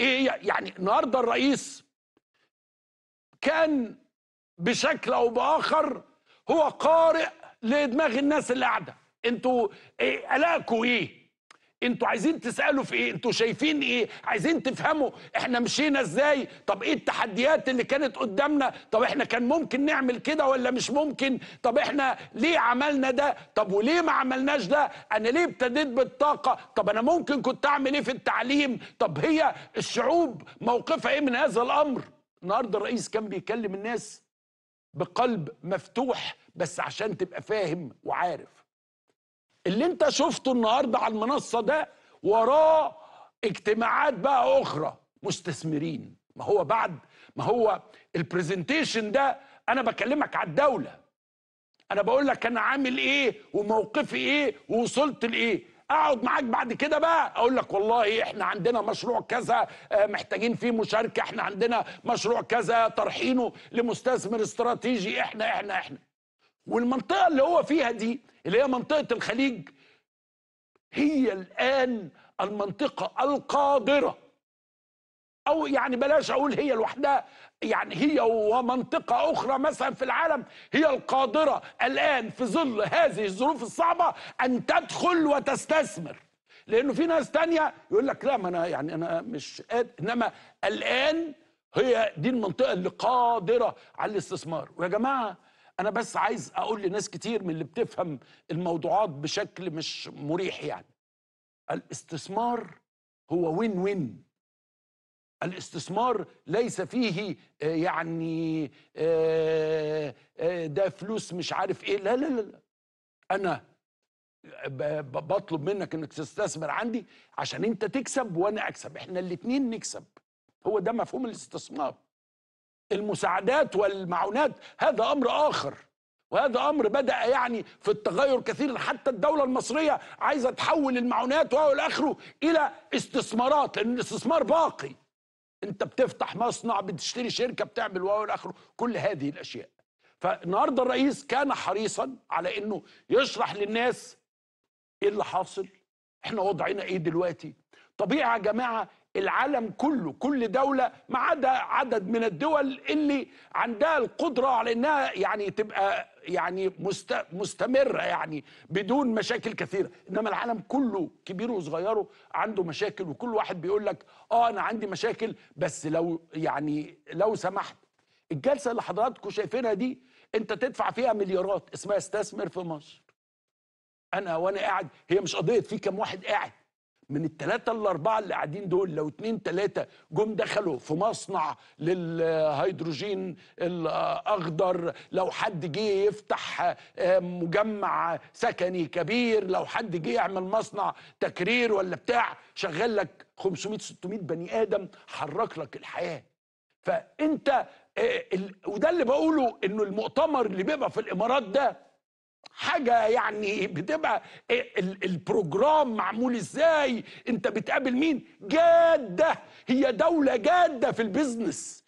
ايه يعني النهارده الرئيس كان بشكل او باخر هو قارئ لدماغ الناس اللي قاعده انتوا إيه قلقكوا ايه انتوا عايزين تسالوا في ايه انتوا شايفين ايه عايزين تفهموا احنا مشينا ازاي طب ايه التحديات اللي كانت قدامنا طب احنا كان ممكن نعمل كده ولا مش ممكن طب احنا ليه عملنا ده طب وليه ما عملناش ده انا ليه ابتديت بالطاقه طب انا ممكن كنت اعمل ايه في التعليم طب هي الشعوب موقفها ايه من هذا الامر النهارده الرئيس كان بيكلم الناس بقلب مفتوح بس عشان تبقى فاهم وعارف اللي انت شفته النهارده على المنصه ده وراه اجتماعات بقى اخرى مستثمرين ما هو بعد ما هو البرزنتيشن ده انا بكلمك على الدوله انا بقول لك انا عامل ايه وموقفي ايه ووصلت لايه اقعد معاك بعد كده بقى اقول لك والله إيه، احنا عندنا مشروع كذا آه، محتاجين فيه مشاركه احنا عندنا مشروع كذا طرحينه لمستثمر استراتيجي احنا احنا احنا والمنطقة اللي هو فيها دي اللي هي منطقة الخليج هي الآن المنطقة القادرة أو يعني بلاش أقول هي لوحدها يعني هي ومنطقة أخرى مثلا في العالم هي القادرة الآن في ظل هذه الظروف الصعبة أن تدخل وتستثمر لأنه في ناس تانية يقول لك لا ما أنا يعني أنا مش قادر إنما الآن هي دي المنطقة اللي قادرة على الاستثمار ويا جماعة انا بس عايز اقول لناس كتير من اللي بتفهم الموضوعات بشكل مش مريح يعني الاستثمار هو وين وين الاستثمار ليس فيه آه، يعني آه، آه، ده فلوس مش عارف ايه لا لا لا انا بطلب منك انك تستثمر عندي عشان انت تكسب وانا اكسب احنا الاتنين نكسب هو ده مفهوم الاستثمار المساعدات والمعونات هذا امر اخر وهذا امر بدا يعني في التغير كثيرا حتى الدوله المصريه عايزه تحول المعونات وهو اخره الى استثمارات لان الاستثمار باقي انت بتفتح مصنع بتشتري شركه بتعمل وهو اخره كل هذه الاشياء فالنهارده الرئيس كان حريصا على انه يشرح للناس ايه اللي حاصل احنا وضعنا ايه دلوقتي طبيعي يا جماعه العالم كله كل دوله ما عدا عدد من الدول اللي عندها القدره على انها يعني تبقى يعني مست مستمره يعني بدون مشاكل كثيره انما العالم كله كبيره وصغيره عنده مشاكل وكل واحد بيقول لك اه انا عندي مشاكل بس لو يعني لو سمحت الجلسه اللي حضراتكم شايفينها دي انت تدفع فيها مليارات اسمها استثمر في مصر انا وانا قاعد هي مش قضيه في كم واحد قاعد من الثلاثة الأربعة اللي قاعدين دول لو اتنين تلاتة جم دخلوا في مصنع للهيدروجين الأخضر لو حد جه يفتح آه، مجمع سكني كبير لو حد جه يعمل مصنع تكرير ولا بتاع شغل لك 500 600 بني آدم حرك لك الحياة فأنت آه، وده اللي بقوله إنه المؤتمر اللي بيبقى في الإمارات ده حاجه يعني بتبقى إيه، البروجرام معمول ازاي انت بتقابل مين جاده هي دوله جاده في البيزنس